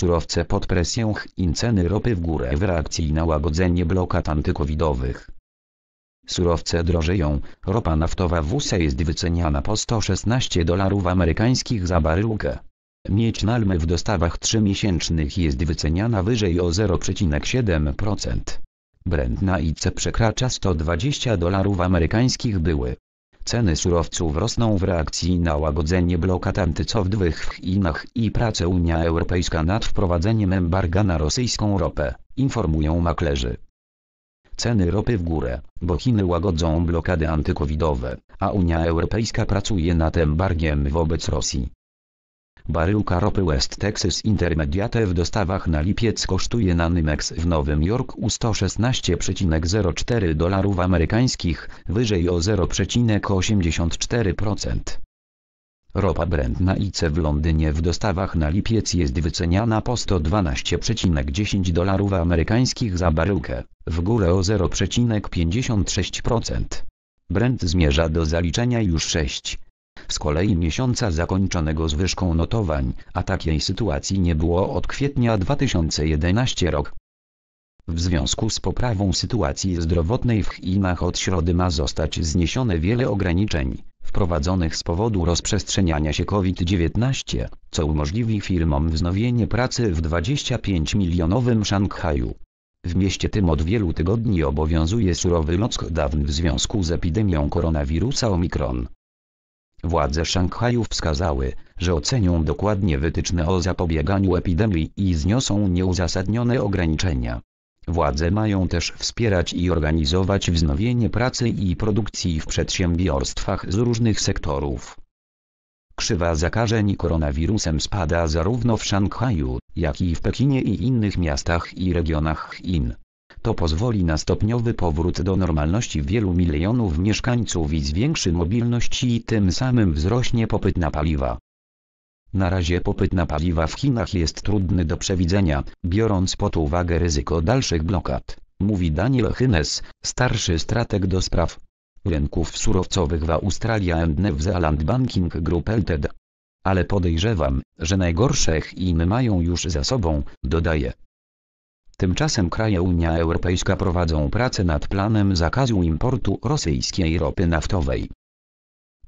surowce pod presją chin ceny ropy w górę w reakcji na łagodzenie blokad antykowidowych. Surowce drożeją, ropa naftowa w USA jest wyceniana po 116 dolarów amerykańskich za baryłkę. Miedź nalmy w dostawach 3-miesięcznych jest wyceniana wyżej o 0,7%. Brent na IC przekracza 120 dolarów amerykańskich były. Ceny surowców rosną w reakcji na łagodzenie blokad antycowdwych w Chinach i pracę Unia Europejska nad wprowadzeniem embarga na rosyjską ropę, informują maklerzy. Ceny ropy w górę, bo Chiny łagodzą blokady antykowidowe, a Unia Europejska pracuje nad embargiem wobec Rosji. Baryłka ropy West Texas Intermediate w dostawach na lipiec kosztuje na NYMEX w Nowym Jorku 116,04 dolarów amerykańskich, wyżej o 0,84%. Ropa Brent na IC w Londynie w dostawach na lipiec jest wyceniana po 112,10 dolarów amerykańskich za baryłkę, w górę o 0,56%. Brent zmierza do zaliczenia już 6 z kolei miesiąca zakończonego zwyżką notowań, a takiej sytuacji nie było od kwietnia 2011 rok. W związku z poprawą sytuacji zdrowotnej w Chinach od środy ma zostać zniesione wiele ograniczeń wprowadzonych z powodu rozprzestrzeniania się COVID-19, co umożliwi firmom wznowienie pracy w 25-milionowym Szanghaju. W mieście tym od wielu tygodni obowiązuje surowy lockdown w związku z epidemią koronawirusa Omikron. Władze Szanghaju wskazały, że ocenią dokładnie wytyczne o zapobieganiu epidemii i zniosą nieuzasadnione ograniczenia. Władze mają też wspierać i organizować wznowienie pracy i produkcji w przedsiębiorstwach z różnych sektorów. Krzywa zakażeń koronawirusem spada zarówno w Szanghaju, jak i w Pekinie i innych miastach i regionach Chin. To pozwoli na stopniowy powrót do normalności wielu milionów mieszkańców i zwiększy mobilność i tym samym wzrośnie popyt na paliwa. Na razie popyt na paliwa w Chinach jest trudny do przewidzenia, biorąc pod uwagę ryzyko dalszych blokad, mówi Daniel Hynes, starszy strateg do spraw rynków surowcowych w Australia and New Zealand Banking Group Ltd. Ale podejrzewam, że najgorsze Chiny mają już za sobą, dodaje. Tymczasem kraje Unia Europejska prowadzą pracę nad planem zakazu importu rosyjskiej ropy naftowej.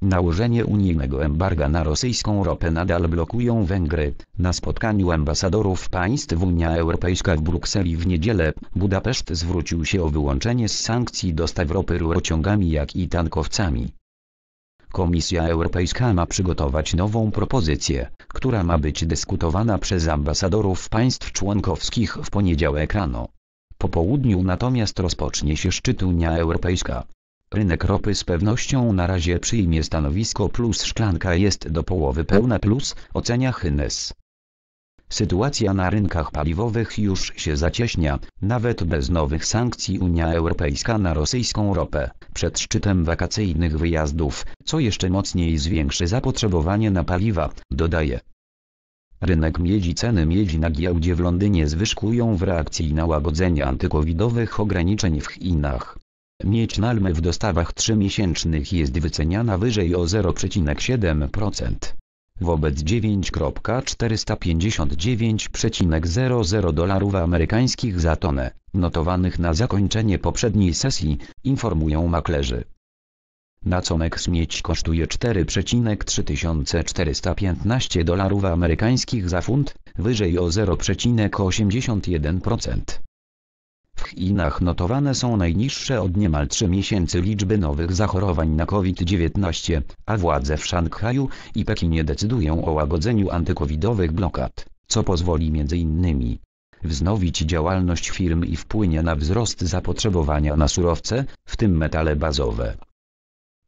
Nałożenie unijnego embarga na rosyjską ropę nadal blokują Węgry. Na spotkaniu ambasadorów państw Unia Europejska w Brukseli w niedzielę Budapeszt zwrócił się o wyłączenie z sankcji dostaw ropy rurociągami jak i tankowcami. Komisja Europejska ma przygotować nową propozycję, która ma być dyskutowana przez ambasadorów państw członkowskich w poniedziałek rano. Po południu natomiast rozpocznie się szczyt Unia Europejska. Rynek ropy z pewnością na razie przyjmie stanowisko plus szklanka jest do połowy pełna plus, ocenia Hynes. Sytuacja na rynkach paliwowych już się zacieśnia, nawet bez nowych sankcji Unia Europejska na rosyjską ropę przed szczytem wakacyjnych wyjazdów, co jeszcze mocniej zwiększy zapotrzebowanie na paliwa, dodaje. Rynek miedzi ceny miedzi na giełdzie w Londynie zwyżkują w reakcji na łagodzenie antykowidowych ograniczeń w Chinach. Miedź nalmy w dostawach 3-miesięcznych jest wyceniana wyżej o 0,7%. Wobec 9,459,00 dolarów amerykańskich za tonę notowanych na zakończenie poprzedniej sesji, informują maklerzy. Naconex śmieć kosztuje 4,3415 dolarów amerykańskich za funt, wyżej o 0,81%. W Chinach notowane są najniższe od niemal 3 miesięcy liczby nowych zachorowań na COVID-19, a władze w Szanghaju i Pekinie decydują o łagodzeniu antykowidowych blokad, co pozwoli m.in wznowić działalność firm i wpłynie na wzrost zapotrzebowania na surowce, w tym metale bazowe.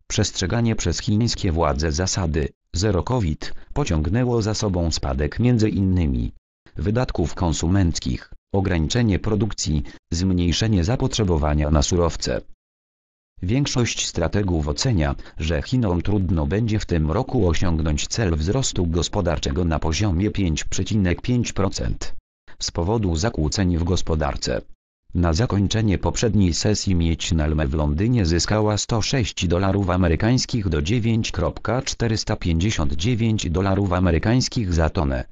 Przestrzeganie przez chińskie władze zasady zero COVID pociągnęło za sobą spadek m.in. wydatków konsumenckich, ograniczenie produkcji, zmniejszenie zapotrzebowania na surowce. Większość strategów ocenia, że Chinom trudno będzie w tym roku osiągnąć cel wzrostu gospodarczego na poziomie 5,5% z powodu zakłóceń w gospodarce. Na zakończenie poprzedniej sesji mieć Nelme w Londynie zyskała 106 dolarów amerykańskich do 9,459 dolarów amerykańskich za tonę.